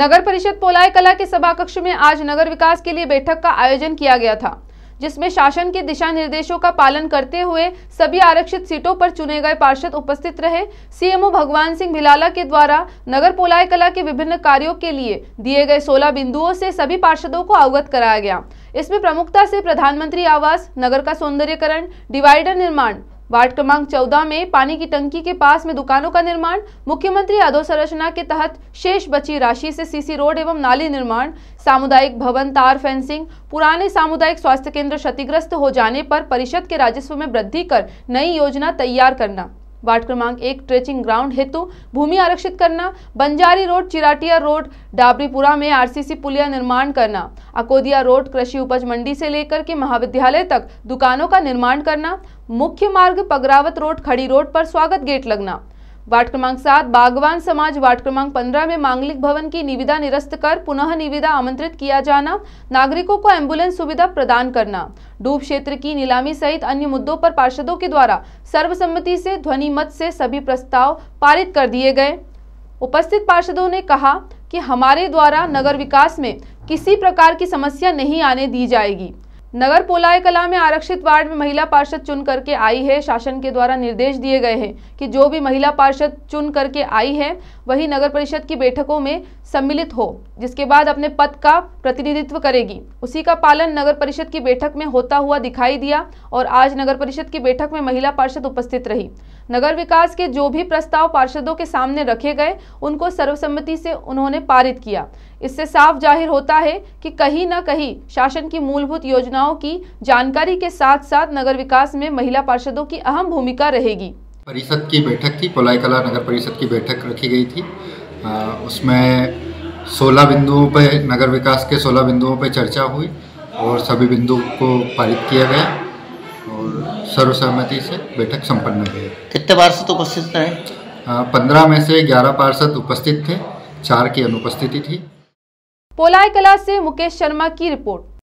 नगर परिषद पोलाई कला के सभा कक्ष में आज नगर विकास के लिए बैठक का आयोजन किया गया था जिसमें शासन के दिशा निर्देशों का पालन करते हुए सभी आरक्षित सीटों पर चुने गए पार्षद उपस्थित रहे सीएमओ भगवान सिंह भिलाला के द्वारा नगर पोलाय कला के विभिन्न कार्यों के लिए दिए गए 16 बिंदुओं से सभी पार्षदों को अवगत कराया गया इसमें प्रमुखता से प्रधानमंत्री आवास नगर का सौंदर्यकरण डिवाइडर निर्माण वार्ड क्रमांक 14 में पानी की टंकी के पास में दुकानों का निर्माण मुख्यमंत्री अधोसंरचना के तहत शेष बची राशि से सीसी रोड एवं नाली निर्माण सामुदायिक भवन तार फेंसिंग पुराने सामुदायिक स्वास्थ्य केंद्र क्षतिग्रस्त हो जाने पर परिषद के राजस्व में वृद्धि कर नई योजना तैयार करना वार्ड क्रमांक एक ट्रेचिंग ग्राउंड हेतु भूमि आरक्षित करना बंजारी रोड चिराटिया रोड डाबरीपुरा में आरसीसी पुलिया निर्माण करना अकोदिया रोड कृषि उपज मंडी से लेकर के महाविद्यालय तक दुकानों का निर्माण करना मुख्य मार्ग पगरावत रोड खड़ी रोड पर स्वागत गेट लगना वार्ड क्रमांक सात बागवान समाज वार्ड क्रमांक पंद्रह में मांगलिक भवन की निविदा निरस्त कर पुनः निविदा आमंत्रित किया जाना नागरिकों को एम्बुलेंस सुविधा प्रदान करना डूब क्षेत्र की नीलामी सहित अन्य मुद्दों पर पार्षदों के द्वारा सर्वसम्मति से ध्वनिमत से सभी प्रस्ताव पारित कर दिए गए उपस्थित पार्षदों ने कहा कि हमारे द्वारा नगर विकास में किसी प्रकार की समस्या नहीं आने दी जाएगी नगर पोलाय कला में आरक्षित वार्ड में महिला पार्षद चुन करके आई है शासन के द्वारा निर्देश दिए गए हैं कि जो भी महिला पार्षद चुन करके आई है वही नगर परिषद की बैठकों में सम्मिलित हो जिसके बाद अपने पद का प्रतिनिधित्व करेगी उसी का पालन नगर परिषद की बैठक में होता हुआ दिखाई दिया और आज नगर परिषद की बैठक में महिला पार्षद उपस्थित रही नगर विकास के जो भी प्रस्ताव पार्षदों के सामने रखे गए उनको सर्वसम्मति से उन्होंने पारित किया इससे साफ जाहिर होता है कि कहीं ना कहीं शासन की मूलभूत योजना योजनाओं की जानकारी के साथ साथ नगर विकास में महिला पार्षदों की अहम भूमिका रहेगी परिषद की बैठक थी पोलाईकला कला नगर परिषद की बैठक रखी गई थी आ, उसमें 16 बिंदुओं पर नगर विकास के 16 बिंदुओं पर चर्चा हुई और सभी बिंदुओं को पारित किया गया और सर्वसहमति से बैठक संपन्न हुई कितने पार्षद उपस्थित रहे पंद्रह में से ग्यारह पार्षद उपस्थित थे चार की अनुपस्थिति थी पोलाई कला से मुकेश शर्मा की रिपोर्ट